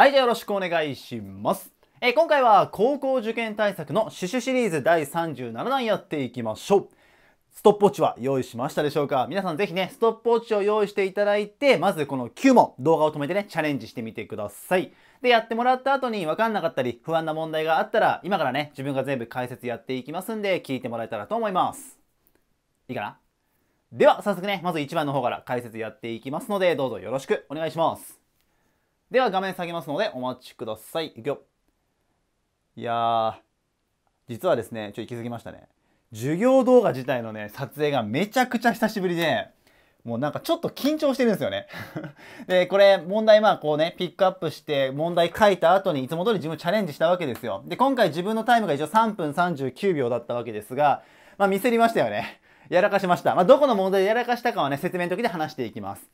はい、じゃあよろしくお願いします。えー、今回は高校受験対策のシュシリーズ第37弾やっていきましょう。ストップウォッチは用意しましたでしょうか皆さんぜひね、ストップウォッチを用意していただいて、まずこの9問、動画を止めてね、チャレンジしてみてください。で、やってもらった後に分かんなかったり、不安な問題があったら、今からね、自分が全部解説やっていきますんで、聞いてもらえたらと思います。いいかなでは、早速ね、まず1番の方から解説やっていきますので、どうぞよろしくお願いします。では画面下げますのでお待ちください。いくよ。いやー、実はですね、ちょっと気づきましたね。授業動画自体のね、撮影がめちゃくちゃ久しぶりで、もうなんかちょっと緊張してるんですよね で、これ問題まあこうね、ピックアップして問題書いた後にいつも通り自分チャレンジしたわけですよ。で、今回自分のタイムが一応3分39秒だったわけですが、まあ見せりましたよね。やらかしました。まあどこの問題でやらかしたかはね、説明の時で話していきます。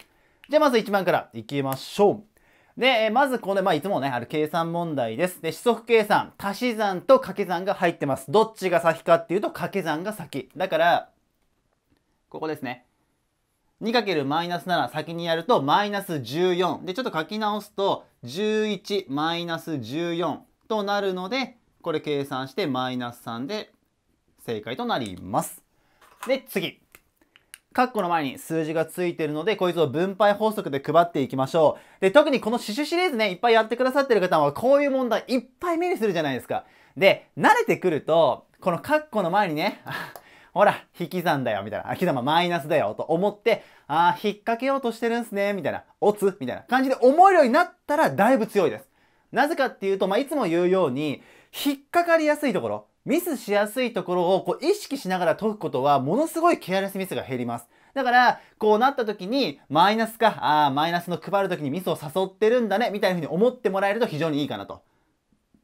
じゃあまず1番からいきましょう。で、まずこれ、まあ、いつもね、ある計算問題です。で、四則計算、足し算と掛け算が入ってます。どっちが先かっていうと、掛け算が先。だから、ここですね。2× マイナス7先にやるとマイナス14でちょっと書き直すと11マイナス14となるのでこれ計算してマイナス3で正解となります。で次括弧の前に数字がついてるので、こいつを分配法則で配っていきましょう。で、特にこの死守シリーズね、いっぱいやってくださってる方は、こういう問題いっぱい目にするじゃないですか。で、慣れてくると、この括弧の前にね、ほら、引き算だよ、みたいな。あ、刻マイナスだよ、と思って、あー、引っ掛けようとしてるんすね、みたいな。おつみたいな感じで思えるようになったら、だいぶ強いです。なぜかっていうと、まあ、いつも言うように、引っかかりやすいところ、ミスしやすいところをこう意識しながら解くことはものすごいケアレスミスが減ります。だから、こうなった時に、マイナスか、ああ、マイナスの配る時にミスを誘ってるんだね、みたいなうに思ってもらえると非常にいいかなと。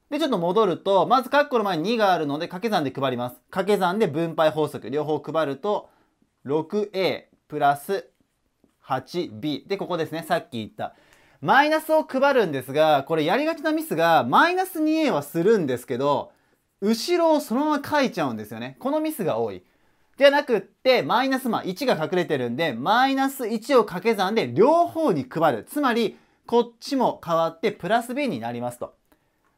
で、ちょっと戻ると、まずカッコの前に2があるので掛け算で配ります。掛け算で分配法則、両方配ると、6a プラス 8b。で、ここですね、さっき言った。マイナスを配るんですが、これやりがちなミスが、マイナス 2a はするんですけど、後ろをそのまま書いちゃうんですよね。このミスが多い。じゃなくって、マイナスまあ1が隠れてるんで、マイナス1を掛け算で両方に配る。つまり、こっちも変わってプラス B になりますと。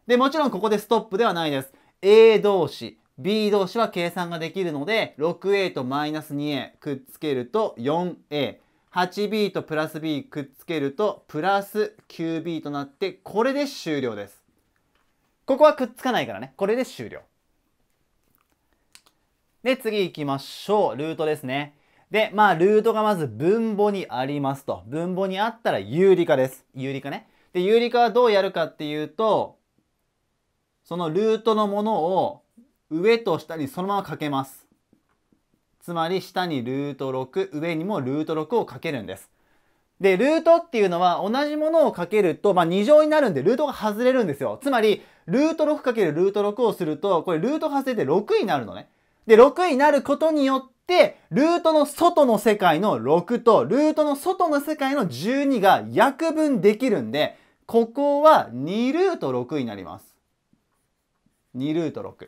で、もちろんここでストップではないです。A 同士、B 同士は計算ができるので、6A とマイナス 2A くっつけると 4A。8B とプラス B くっつけるとプラス 9B となって、これで終了です。ここはくっつかないからね。これで終了。で、次行きましょう。ルートですね。で、まあ、ルートがまず分母にありますと。分母にあったら有理化です。有理化ね。で、有理化はどうやるかっていうと、そのルートのものを上と下にそのままかけます。つまり下にルート6、上にもルート6をかけるんです。で、ルートっていうのは同じものをかけると、まあ、2乗になるんでルートが外れるんですよ。つまり、ルート 6× ルート6をすると、これルート外れて6になるのね。で、6になることによって、ルートの外の世界の6と、ルートの外の世界の12が約分できるんで、ここは2ルート6になります。2ルート6。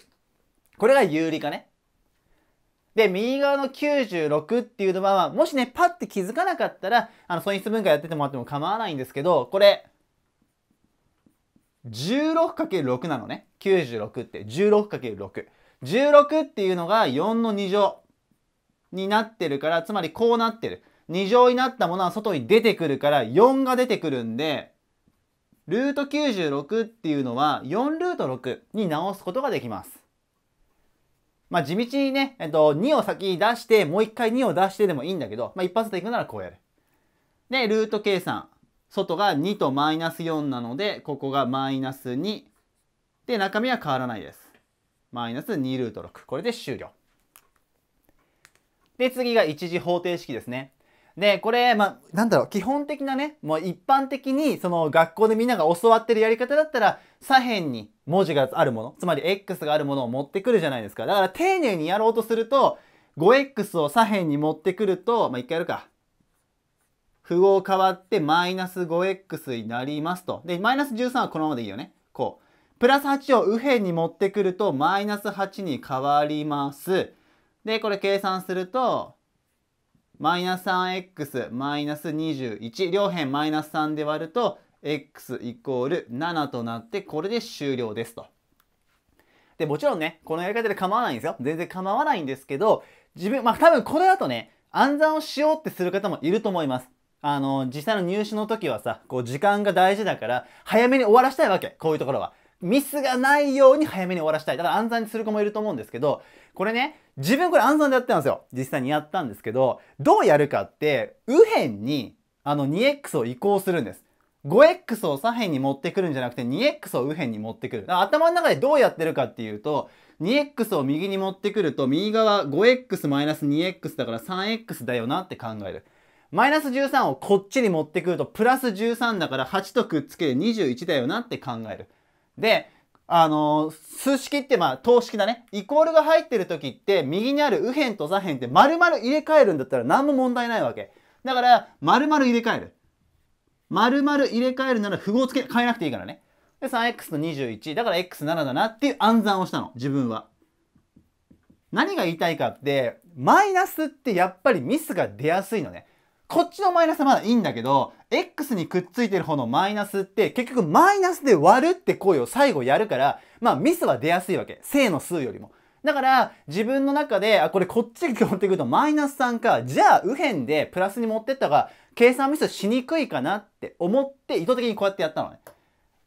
これが有利かね。で、右側の96っていうのは、もしね、パッて気づかなかったら、あの、素因数分解やっててもらっても構わないんですけど、これ、16×6 なのね。96って 16×6。16っていうのが4の2乗になってるから、つまりこうなってる。2乗になったものは外に出てくるから4が出てくるんで、ルート96っていうのは4ルート6に直すことができます。まあ、地道にね、えっと、2を先に出して、もう一回2を出してでもいいんだけど、まあ、一発でいくならこうやる。で、ルート計算。外が2とマイナス4なので、ここがマイナス2。で、中身は変わらないです。マイナス2ルート6。これで終了。で、次が一次方程式ですね。で、これ、まあ、なんだろう、基本的なね、もう一般的に、その学校でみんなが教わってるやり方だったら、左辺に文字があるもの、つまり X があるものを持ってくるじゃないですか。だから丁寧にやろうとすると、5X を左辺に持ってくると、まあ、一回やるか。符号変わってマイナス 5X になりますと。で、マイナス13はこのままでいいよね。こう。プラス8を右辺に持ってくると、マイナス8に変わります。で、これ計算すると、マイナス 3x マイナス21両辺マイナス3で割ると x イコール7となってこれで終了ですと。で、もちろんね、このやり方で構わないんですよ。全然構わないんですけど、自分、まあ多分これだとね、暗算をしようってする方もいると思います。あの、実際の入試の時はさ、こう時間が大事だから、早めに終わらしたいわけ。こういうところは。ミスがないように早めに終わらしたい。だから暗算にする子もいると思うんですけど、これね、自分これ暗算でやってたんですよ。実際にやったんですけど、どうやるかって、右辺にあの 2x を移行するんです。5x を左辺に持ってくるんじゃなくて 2x を右辺に持ってくる。頭の中でどうやってるかっていうと、2x を右に持ってくると、右側 5x-2x だから 3x だよなって考える。マイナス13をこっちに持ってくると、プラス13だから8とくっつけて21だよなって考える。で、あの、数式ってまあ等式だね。イコールが入ってる時って、右にある右辺と左辺って丸々入れ替えるんだったら何も問題ないわけ。だから、丸々入れ替える。丸々入れ替えるなら符号付け、変えなくていいからね。で、3x の21。だから x7 だなっていう暗算をしたの。自分は。何が言いたいかって、マイナスってやっぱりミスが出やすいのね。こっちのマイナスはまだいいんだけど、X にくっついてる方のマイナスって、結局マイナスで割るって行為を最後やるから、まあミスは出やすいわけ。正の数よりも。だから、自分の中で、あ、これこっちに持ってくるとマイナス3か、じゃあ右辺でプラスに持ってったが、計算ミスしにくいかなって思って、意図的にこうやってやったのね。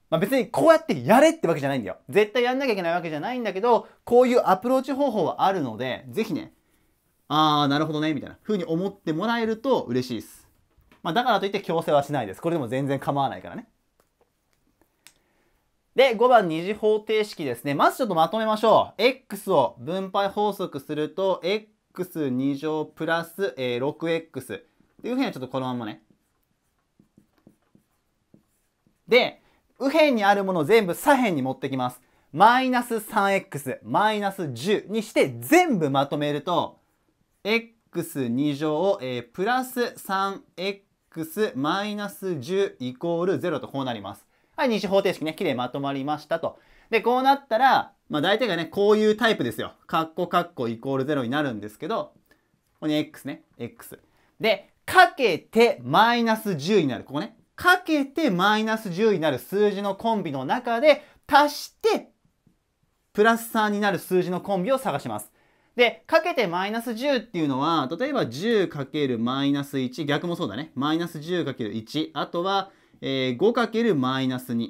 まあ別にこうやってやれってわけじゃないんだよ。絶対やんなきゃいけないわけじゃないんだけど、こういうアプローチ方法はあるので、ぜひね、ああ、なるほどね、みたいな風に思ってもらえると嬉しいです。まあ、だからといって強制はしないです。これでも全然構わないからね。で、5番二次方程式ですね。まずちょっとまとめましょう。x を分配法則すると、x2 乗プラス、え 6x っていうふうにはちょっとこのままね。で、右辺にあるものを全部左辺に持ってきます。マイナス 3x、マイナス10にして全部まとめると、x2 乗、えー、プラス 3x マイナス10イコール0とこうなります。はい、二次方程式ね、きれいまとまりましたと。で、こうなったら、まあ大体がね、こういうタイプですよ。カッコカッコイコール0になるんですけど、ここに x ね、x。で、かけてマイナス10になる。ここね。かけてマイナス10になる数字のコンビの中で足してプラス3になる数字のコンビを探します。で、かけてマイナス10っていうのは、例えば 10× マイナス1、逆もそうだね。マイナス 10×1、あとは、えー、5× マイナス2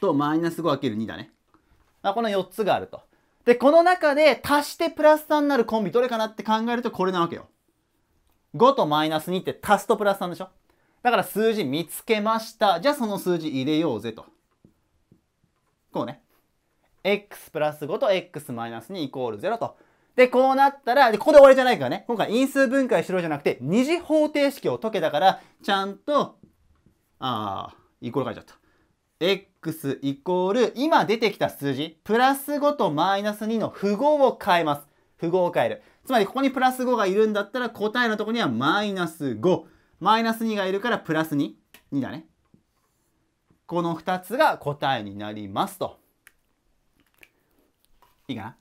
とマイナス 5×2 だね。あこの4つがあると。で、この中で足してプラス3になるコンビどれかなって考えるとこれなわけよ。5とマイナス2って足すとプラス3でしょだから数字見つけました。じゃあその数字入れようぜと。こうね。x プラス5と x マイナス2イコール0と。で、こうなったら、でここで終わりじゃないからね。今回因数分解しろじゃなくて、二次方程式を解けたから、ちゃんと、ああ、イコール書いちゃった。x イコール、今出てきた数字、プラス5とマイナス2の符号を変えます。符号を変える。つまり、ここにプラス5がいるんだったら、答えのとこにはマイナス5。マイナス2がいるから、プラス2。2だね。この2つが答えになりますと。いいかな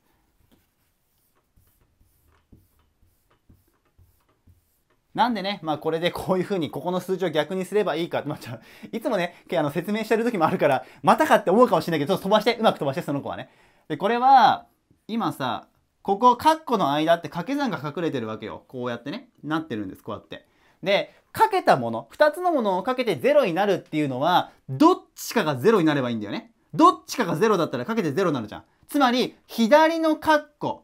なんでね、まあこれでこういう風にここの数字を逆にすればいいか、まあちょ、いつもね、あの説明してる時もあるから、またかって思うかもしれないけど、ちょっと飛ばして、うまく飛ばして、その子はね。で、これは、今さ、ここ、カッコの間って掛け算が隠れてるわけよ。こうやってね、なってるんです、こうやって。で、かけたもの、2つのものをかけて0になるっていうのは、どっちかが0になればいいんだよね。どっちかが0だったらかけて0になるじゃん。つまり、左のカッコ、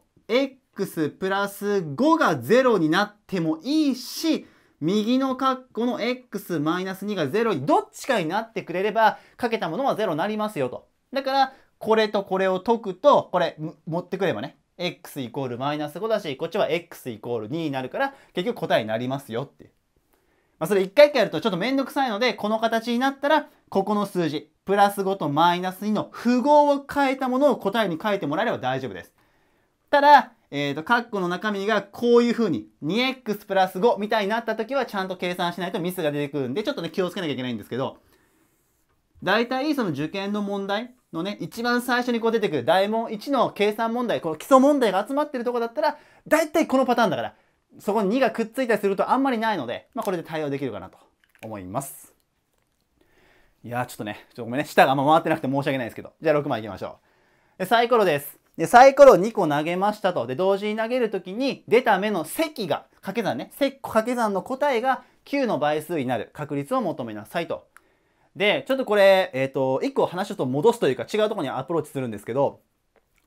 x プラス5が0になってもいいし、右の括弧の x マイナス2が0にどっちかになってくれれば、かけたものは0になりますよと。だから、これとこれを解くと、これ持ってくればね、x イコールマイナス5だし、こっちは x イコール2になるから、結局答えになりますよって。まあ、それ一回一回やるとちょっとめんどくさいので、この形になったら、ここの数字、プラス5とマイナス2の符号を変えたものを答えに書いてもらえれば大丈夫です。ただ、えっ、ー、と、カッコの中身がこういう風に 2x プラス5みたいになった時はちゃんと計算しないとミスが出てくるんで、ちょっとね、気をつけなきゃいけないんですけど、大体その受験の問題のね、一番最初にこう出てくる大問1の計算問題、この基礎問題が集まってるとこだったら、大体このパターンだから、そこに2がくっついたりするとあんまりないので、まあこれで対応できるかなと思います。いやちょっとね、ちょっとごめんね、下があんま回ってなくて申し訳ないですけど。じゃあ6枚いきましょう。サイコロです。で、サイコロを2個投げましたと。で、同時に投げるときに出た目の積が、掛け算ね、積掛け算の答えが9の倍数になる確率を求めなさいと。で、ちょっとこれ、えっ、ー、と、1個話をと戻すというか違うとこにアプローチするんですけど、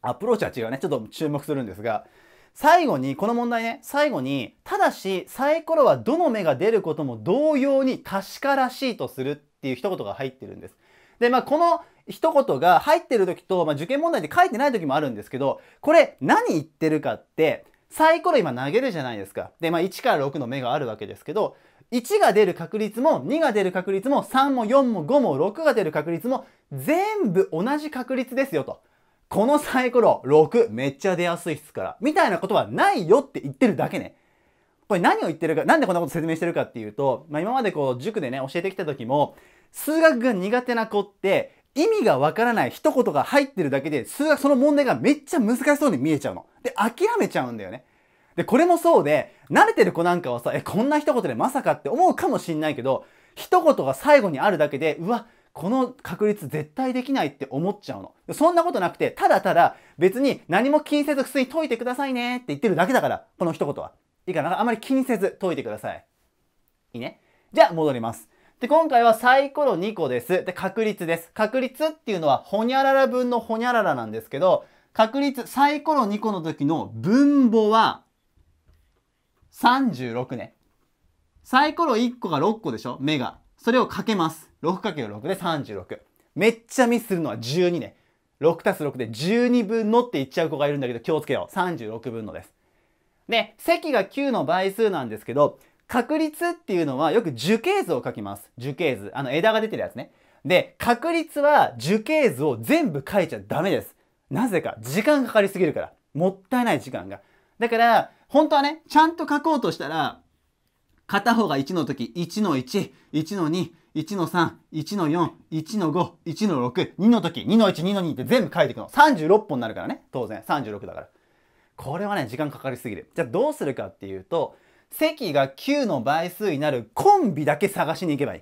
アプローチは違うね。ちょっと注目するんですが、最後に、この問題ね、最後に、ただし、サイコロはどの目が出ることも同様に確からしいとするっていう一言が入ってるんです。で、まあ、この一言が入ってる時と、まあ、受験問題で書いてない時もあるんですけど、これ何言ってるかって、サイコロ今投げるじゃないですか。で、まあ、1から6の目があるわけですけど、1が出る確率も2が出る確率も3も4も5も6が出る確率も全部同じ確率ですよと。このサイコロ6めっちゃ出やすいっすから。みたいなことはないよって言ってるだけね。これ何を言ってるか、なんでこんなこと説明してるかっていうと、まあ、今までこう塾でね、教えてきた時も、数学が苦手な子って意味がわからない一言が入ってるだけで数学その問題がめっちゃ難しそうに見えちゃうの。で、諦めちゃうんだよね。で、これもそうで、慣れてる子なんかはさ、え、こんな一言でまさかって思うかもしんないけど、一言が最後にあるだけで、うわ、この確率絶対できないって思っちゃうの。そんなことなくて、ただただ別に何も気にせず普通に解いてくださいねって言ってるだけだから、この一言は。いいかなあまり気にせず解いてください。いいね。じゃあ戻ります。で、今回はサイコロ2個です。で、確率です。確率っていうのは、ほにゃらら分のほにゃららなんですけど、確率、サイコロ2個の時の分母は36ね。サイコロ1個が6個でしょ目が。それをかけます。6×6 で36。めっちゃミスするのは12ね。6たす6で12分のって言っちゃう子がいるんだけど気をつけよう。36分のです。で、積が9の倍数なんですけど、確率っていうのはよく樹形図を書きます。樹形図。あの枝が出てるやつね。で、確率は樹形図を全部書いちゃダメです。なぜか、時間かかりすぎるから。もったいない時間が。だから、本当はね、ちゃんと書こうとしたら、片方が1の時、1の1、1の2、1の3、1の4、1の5、1の6、2の時、2の1、2の2って全部書いていくの。36本になるからね。当然。36だから。これはね、時間かかりすぎる。じゃあどうするかっていうと、積が9の倍数になるコンビだけ探しに行けばいい。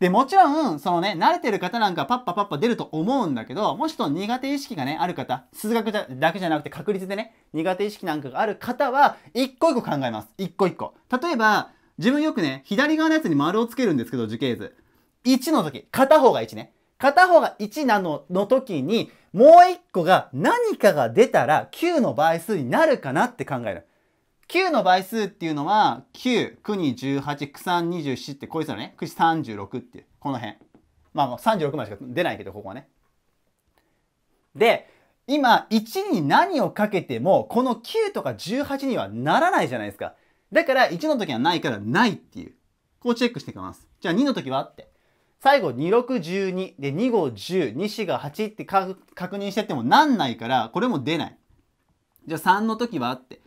で、もちろん、そのね、慣れてる方なんかパッパパッパ出ると思うんだけど、もしと苦手意識がね、ある方、数学だけじゃなくて確率でね、苦手意識なんかがある方は、一個一個考えます。一個一個。例えば、自分よくね、左側のやつに丸をつけるんですけど、樹形図。1の時、片方が1ね。片方が1なのの時に、もう一個が何かが出たら9の倍数になるかなって考える。9の倍数っていうのは9、9に18、9、3、27ってこいつらね。9、36っていう、この辺。まあ36までしか出ないけど、ここはね。で、今1に何をかけてもこの9とか18にはならないじゃないですか。だから1の時はないからないっていう。こうチェックしていきます。じゃあ2の時はって。最後2612で2510、2が8って確認してってもなんないからこれも出ない。じゃあ3の時はって。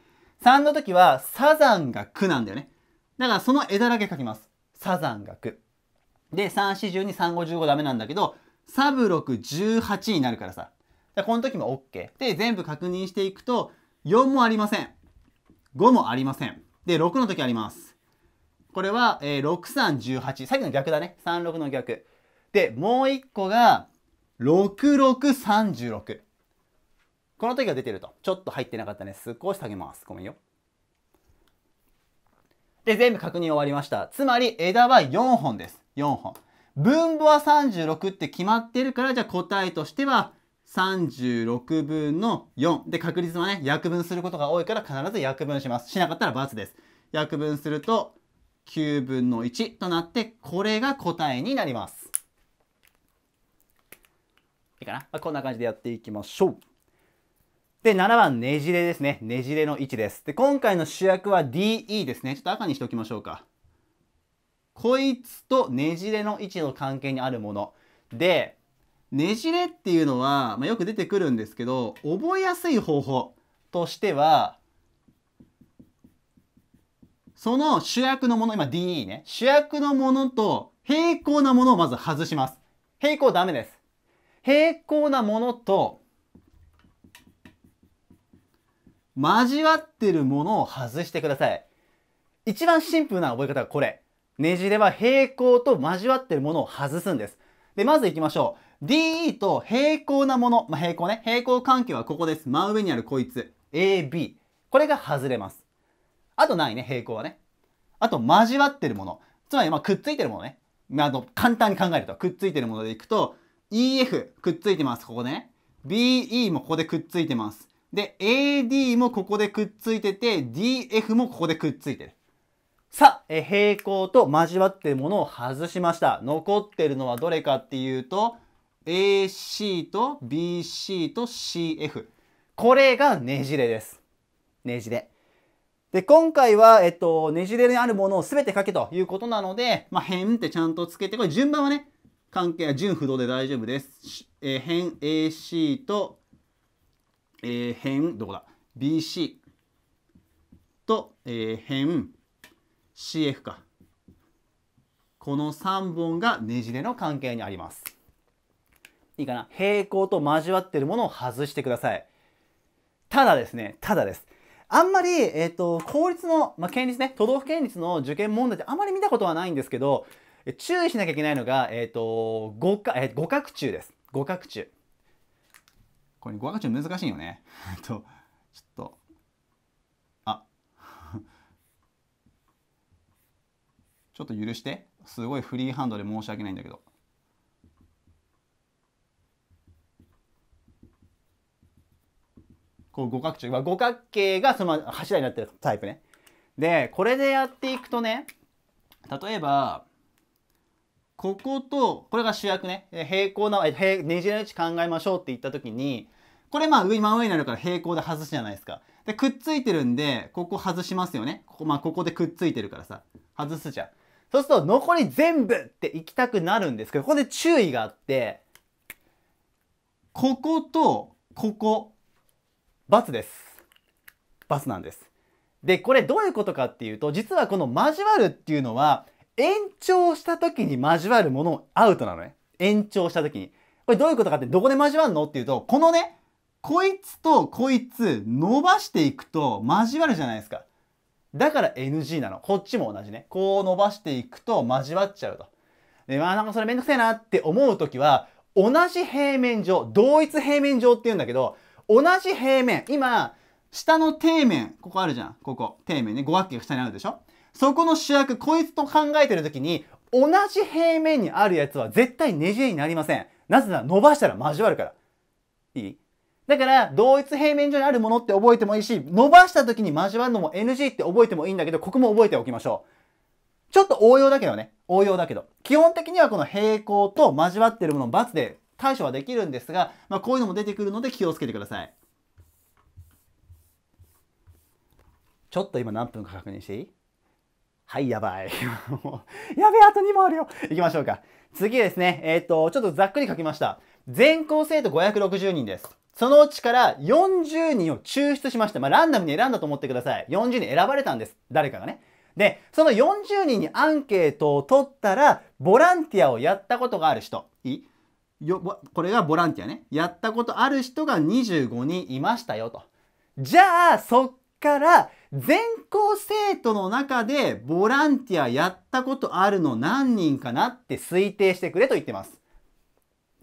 3の時はサザンが9なんだよね。だからその枝だけ書きます。サザンが9。で、3、4、12、3、5、15ダメなんだけど、サブ6、18になるからさ。この時も OK。で、全部確認していくと、4もありません。5もありません。で、6の時あります。これは、えー、6、3、18。さっきの逆だね。3、6の逆。で、もう1個が、6636。この時は出てると。ちょっと入ってなかったね。少し下げます。ごめんよ。で、全部確認終わりました。つまり枝は4本です。4本。分母は36って決まってるから、じゃあ答えとしては36分の4。で、確率はね、約分することが多いから必ず約分します。しなかったら×です。約分すると9分の1となって、これが答えになります。いいかな、こんな感じでやっていきましょう。で、7番、ねじれですね。ねじれの位置です。で、今回の主役は DE ですね。ちょっと赤にしておきましょうか。こいつとねじれの位置の関係にあるもの。で、ねじれっていうのは、まあ、よく出てくるんですけど、覚えやすい方法としては、その主役のもの、今 DE ね。主役のものと平行なものをまず外します。平行ダメです。平行なものと交わってるものを外してください。一番シンプルな覚え方がこれ。ねじれは平行と交わってるものを外すんです。で、まず行きましょう。DE と平行なもの。まあ、平行ね。平行関係はここです。真上にあるこいつ。AB。これが外れます。あとないね、平行はね。あと、交わってるもの。つまり、まくっついてるものね。あの、簡単に考えると、くっついてるものでいくと、EF、くっついてます。ここね。BE もここでくっついてます。で、AD もここでくっついてて、DF もここでくっついてる。さあ、え平行と交わってるものを外しました。残ってるのはどれかっていうと、AC と BC と CF。これがねじれです。ねじれ。で、今回は、えっと、ねじれにあるものを全て書けということなので、まあ、辺ってちゃんとつけて、これ順番はね、関係は順不動で大丈夫です。えー、辺 AC とえー、辺、どこだ ?BC と、えー、辺 CF か。この3本がねじれの関係にあります。いいかな平行と交わってるものを外してください。ただですね、ただです。あんまり、えっ、ー、と、公立の、まあ、県立ね、都道府県立の受験問題ってあんまり見たことはないんですけど、注意しなきゃいけないのが、えっ、ー、と、五角、えー、角中です。五角中。これ語学中難しいよね。と、ちょっと、あ、ちょっと許して。すごいフリーハンドで申し訳ないんだけど。こう五角柱、五角形がその柱になってるタイプね。で、これでやっていくとね、例えば、ここと、これが主役ね、平行な、平ねじれ位置考えましょうって言った時に、これまあ上、真上になるから平行で外すじゃないですか。で、くっついてるんで、ここ外しますよね。ここ、まあここでくっついてるからさ、外すじゃん。そうすると、残り全部って行きたくなるんですけど、ここで注意があって、こことここ、バです。バなんです。で、これどういうことかっていうと、実はこの交わるっていうのは、延長した時に交わるものをアウトなのね。延長した時に。これどういうことかってどこで交わるのっていうと、このね、こいつとこいつ伸ばしていくと交わるじゃないですか。だから NG なの。こっちも同じね。こう伸ばしていくと交わっちゃうと。で、まあなんかそれめんどくせえなって思う時は、同じ平面上、同一平面上って言うんだけど、同じ平面、今、下の底面、ここあるじゃん。ここ、底面ね。五角形が下にあるでしょそこの主役、こいつと考えてる時に、同じ平面にあるやつは絶対ねじれになりません。なぜなら伸ばしたら交わるから。いいだから、同一平面上にあるものって覚えてもいいし、伸ばした時に交わるのも NG って覚えてもいいんだけど、ここも覚えておきましょう。ちょっと応用だけどね。応用だけど。基本的にはこの平行と交わってるものを×で対処はできるんですが、まあ、こういうのも出てくるので気をつけてください。ちょっと今何分か確認していいはい、やばい。やべえ、あと2問あるよ。行きましょうか。次ですね。えっ、ー、と、ちょっとざっくり書きました。全校生徒560人です。そのうちから40人を抽出しました。まあ、ランダムに選んだと思ってください。40人選ばれたんです。誰かがね。で、その40人にアンケートを取ったら、ボランティアをやったことがある人。いよこれがボランティアね。やったことある人が25人いましたよと。じゃあ、そっから全校生徒の中でボランティアやったことあるの何人かなって推定してくれと言ってます。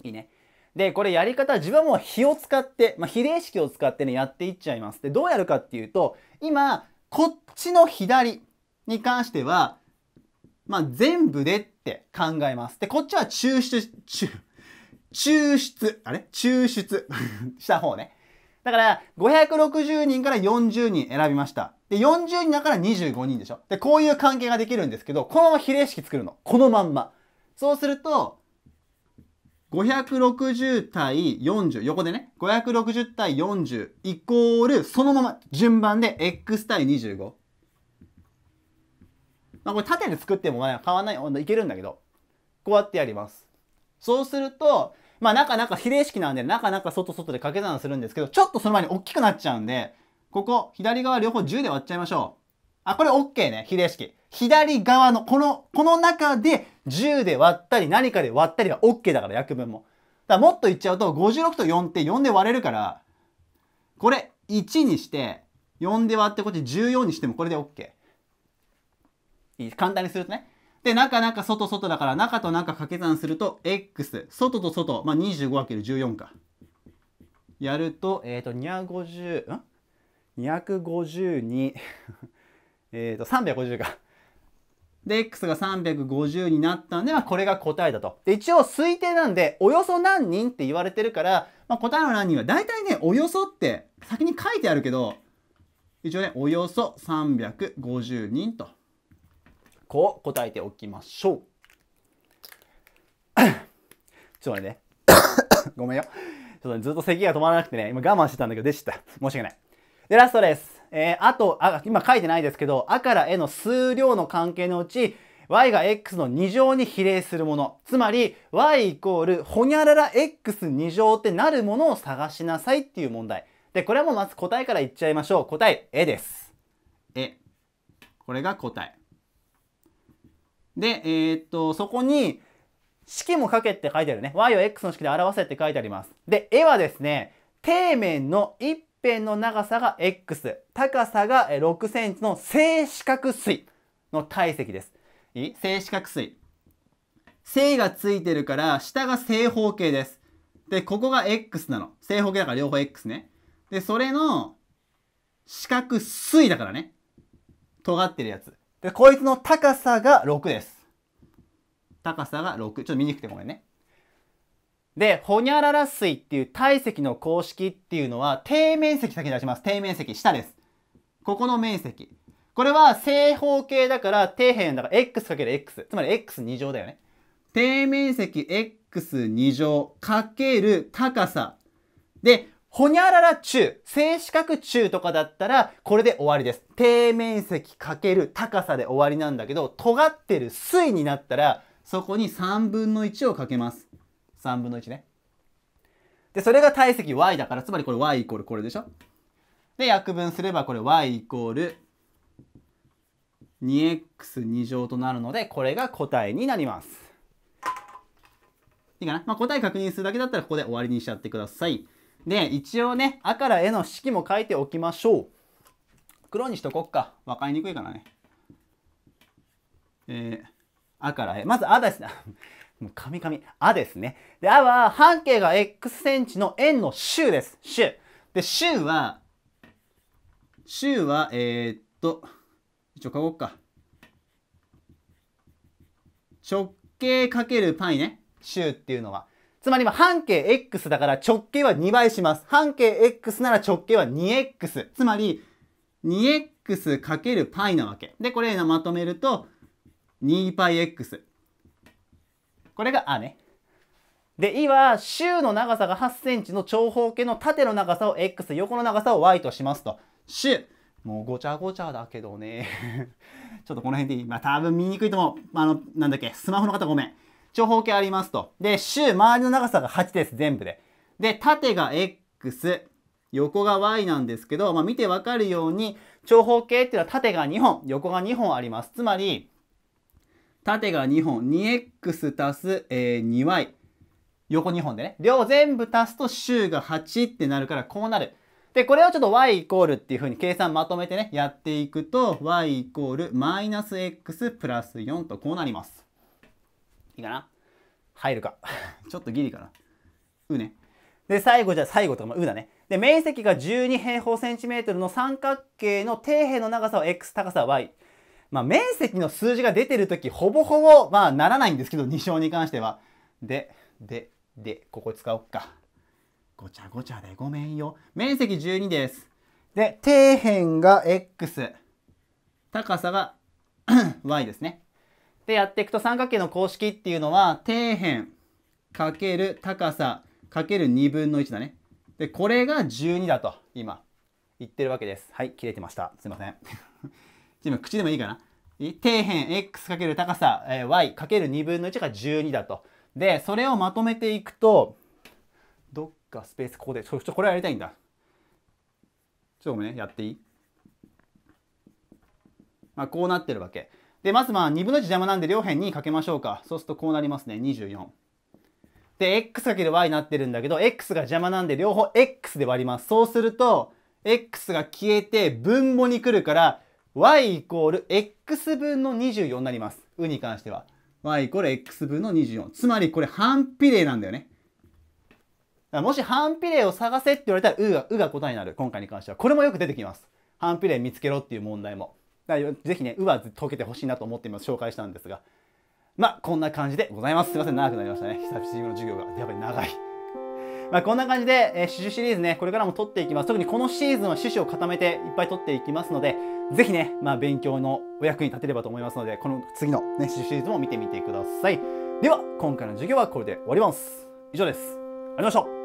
いいね。で、これやり方、自分はもう比を使って、まあ、比例式を使ってね、やっていっちゃいます。で、どうやるかっていうと、今、こっちの左に関しては、まあ、全部でって考えます。で、こっちは抽出、抽出、あれ抽出 した方ね。だから、560人から40人選びました。で、40人だから25人でしょ。で、こういう関係ができるんですけど、このまま比例式作るの。このまんま。そうすると、560対40、横でね、560対40イコール、そのまま順番で x 対25。まあこれ縦で作ってもまあ変わらない、いけるんだけど、こうやってやります。そうすると、まあ、なかなか比例式なんで、なかなか外外で掛け算するんですけど、ちょっとその前に大きくなっちゃうんで、ここ、左側両方10で割っちゃいましょう。あ、これ OK ね、比例式。左側の、この、この中で10で割ったり、何かで割ったりは OK だから、約分も。だもっと言っちゃうと、56と4って4で割れるから、これ1にして、4で割ってこっち14にしてもこれで OK。いい簡単にするとね。で、中か外外だから中と中掛け算すると x、外と外、まあ、25×14 か。やると、えっ、ー、と、250、ん ?252 えっと、350か。で、x が350になったんで、まあ、これが答えだと。で、一応推定なんで、およそ何人って言われてるから、まあ、答えの何人は、大体ね、およそって先に書いてあるけど、一応ね、およそ350人とこう答えておきましょう。ちょっと待ってね。ごめんよ。ちょっと、ずっと咳が止まらなくてね、今我慢してたんだけど出ちゃった。申し訳ない。で、ラストです。えー、あと、あ、今書いてないですけど、あからえの数量の関係のうち、y が x の2乗に比例するもの。つまり、y イコール、ほにゃらら x2 乗ってなるものを探しなさいっていう問題。で、これもまず答えから言っちゃいましょう。答え、えです。え。これが答え。で、えー、っと、そこに、式も書けって書いてあるね。y を x の式で表せって書いてあります。で、絵はですね、底面の一辺の長さが x、高さが6センチの正四角錐の体積です。いい正四角錐。正がついてるから、下が正方形です。で、ここが x なの。正方形だから両方 x ね。で、それの四角錐だからね。尖ってるやつ。で、こいつの高さが6です。高さが6。ちょっと見にくくてごめんね。で、ホニャララ水っていう体積の公式っていうのは、底面積先に出します。底面積、下です。ここの面積。これは正方形だから、底辺だから x×x。つまり x2 乗だよね。底面積 x2 乗かける高さ。で、ほにゃらら中、正四角中とかだったら、これで終わりです。底面積かける高さで終わりなんだけど、尖ってる水になったら、そこに3分の1をかけます。3分の1ね。で、それが体積 y だから、つまりこれ y イコールこれでしょで、約分すればこれ y イコール 2x2 乗となるので、これが答えになります。いいかなまあ、答え確認するだけだったら、ここで終わりにしちゃってください。で、一応ね、あからえ」の式も書いておきましょう。黒にしとこっか。わかりにくいからね。えー、あからえ」まずあですね。もうカミカミ。あですね。で、あは半径が x センチの円の周です。周。で、周は、周は、えー、っと、一応書こうか。直径かけるパイね。周っていうのは。つまり半径 x だから直径は2倍します。半径 x なら直径は 2x。つまり 2x×π なわけ。で、これまとめると 2πx。これがあね。で、いは、周の長さが8センチの長方形の縦の長さを x、横の長さを y としますと。周。もうごちゃごちゃだけどね。ちょっとこの辺でいい。まあ多分見にくいと思う。あの、なんだっけ、スマホの方ごめん。長方形ありますと。で、周、周りの長さが8です、全部で。で、縦が X、横が Y なんですけど、まあ、見てわかるように、長方形っていうのは縦が2本、横が2本あります。つまり、縦が2本、2x 足す、えー、2y。横2本でね。両全部足すと周が8ってなるから、こうなる。で、これをちょっと y イコールっていう風に計算まとめてね、やっていくと、y イコールマイナス x プラス4とこうなります。いいかな入るか。ちょっとギリかな。うね。で、最後じゃ、最後とか、まあ、うだね。で、面積が12平方センチメートルの三角形の底辺の長さは x、高さは y。まあ、面積の数字が出てる時、ほぼほぼ、まあ、ならないんですけど、2乗に関しては。で、で、で、ここ使おっか。ごちゃごちゃでごめんよ。面積12です。で、底辺が x。高さが y ですね。でやっていくと三角形の公式っていうのは底辺かける高さかける2分の1だね。でこれが12だと今言ってるわけです。はい切れてました。すいません。今口でもいいかな底辺 x かける高さ、え y かける2分の1が12だと。でそれをまとめていくとどっかスペースここでちょちょこれやりたいんだ。ちょっとごめんねやっていいまあこうなってるわけ。で、まずまあ2分の1邪魔なんで両辺にかけましょうか。そうするとこうなりますね。24。で、x×y になってるんだけど、x が邪魔なんで両方 x で割ります。そうすると、x が消えて分母に来るから、y イコール x 分の24になります。うに関しては。y イコール x 分の24。つまりこれ反比例なんだよね。もし反比例を探せって言われたら、うが、うが答えになる。今回に関しては。これもよく出てきます。反比例見つけろっていう問題も。だぜひね、うわずけてほしいなと思って今紹介したんですが、まあ、こんな感じでございます。すいません、長くなりましたね。久しぶりの授業が。やっぱり長い。まあ、こんな感じで、えー、シュシリーズね、これからも撮っていきます。特にこのシーズンは趣旨を固めていっぱい撮っていきますので、ぜひね、まあ、勉強のお役に立てればと思いますので、この次のね、シュシリーズも見てみてください。では、今回の授業はこれで終わります。以上です。ありがとうございました。